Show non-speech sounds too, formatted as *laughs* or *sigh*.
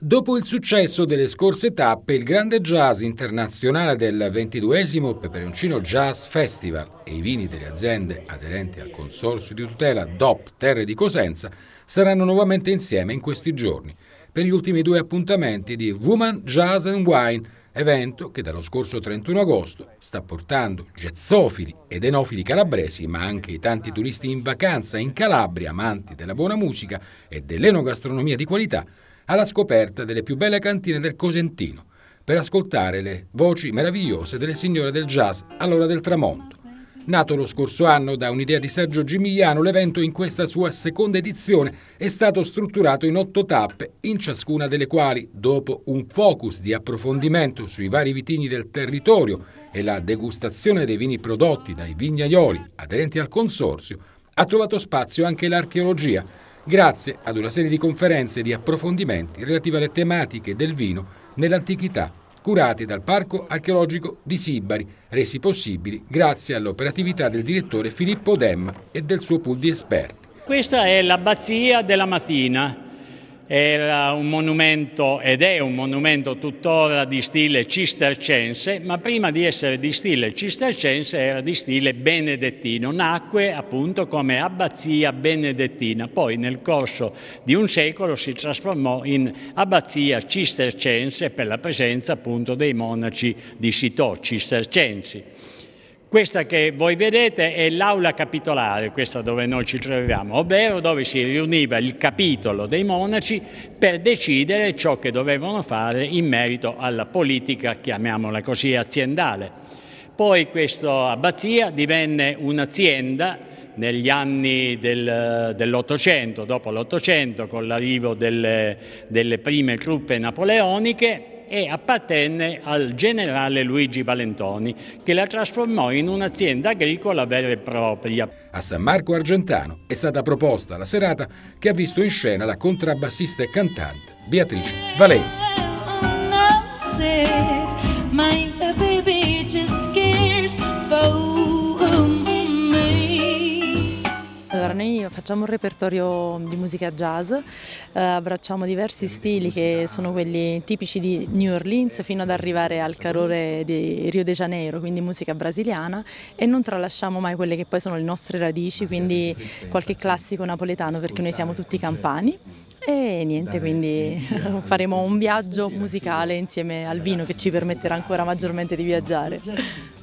Dopo il successo delle scorse tappe, il grande jazz internazionale del 22 Peperoncino Jazz Festival e i vini delle aziende aderenti al consorzio di tutela DOP Terre di Cosenza saranno nuovamente insieme in questi giorni per gli ultimi due appuntamenti di Woman Jazz and Wine, evento che dallo scorso 31 agosto sta portando jazzofili ed enofili calabresi, ma anche i tanti turisti in vacanza in Calabria, amanti della buona musica e dell'enogastronomia di qualità, alla scoperta delle più belle cantine del Cosentino per ascoltare le voci meravigliose delle signore del jazz all'ora del tramonto. Nato lo scorso anno da un'idea di Sergio Gimigliano, l'evento in questa sua seconda edizione è stato strutturato in otto tappe, in ciascuna delle quali, dopo un focus di approfondimento sui vari vitigni del territorio e la degustazione dei vini prodotti dai vignaioli aderenti al consorzio, ha trovato spazio anche l'archeologia grazie ad una serie di conferenze e di approfondimenti relative alle tematiche del vino nell'antichità, curate dal Parco archeologico di Sibari, resi possibili grazie all'operatività del direttore Filippo Demma e del suo pool di esperti. Questa è l'abbazia della mattina, era un monumento ed è un monumento tuttora di stile cistercense, ma prima di essere di stile cistercense era di stile benedettino. Nacque appunto come abbazia benedettina, poi nel corso di un secolo si trasformò in abbazia cistercense per la presenza appunto dei monaci di Sitò cistercensi. Questa che voi vedete è l'aula capitolare, questa dove noi ci troviamo, ovvero dove si riuniva il capitolo dei monaci per decidere ciò che dovevano fare in merito alla politica, chiamiamola così, aziendale. Poi questa abbazia divenne un'azienda negli anni del, dell'Ottocento, dopo l'Ottocento, con l'arrivo delle, delle prime truppe napoleoniche, e appartenne al generale Luigi Valentoni, che la trasformò in un'azienda agricola vera e propria. A San Marco Argentano è stata proposta la serata che ha visto in scena la contrabbassista e cantante Beatrice Valenti. Facciamo un repertorio di musica jazz, eh, abbracciamo diversi stili che sono quelli tipici di New Orleans fino ad arrivare al calore di Rio de Janeiro, quindi musica brasiliana e non tralasciamo mai quelle che poi sono le nostre radici, quindi qualche classico napoletano perché noi siamo tutti campani e niente, quindi *laughs* faremo un viaggio musicale insieme al vino che ci permetterà ancora maggiormente di viaggiare.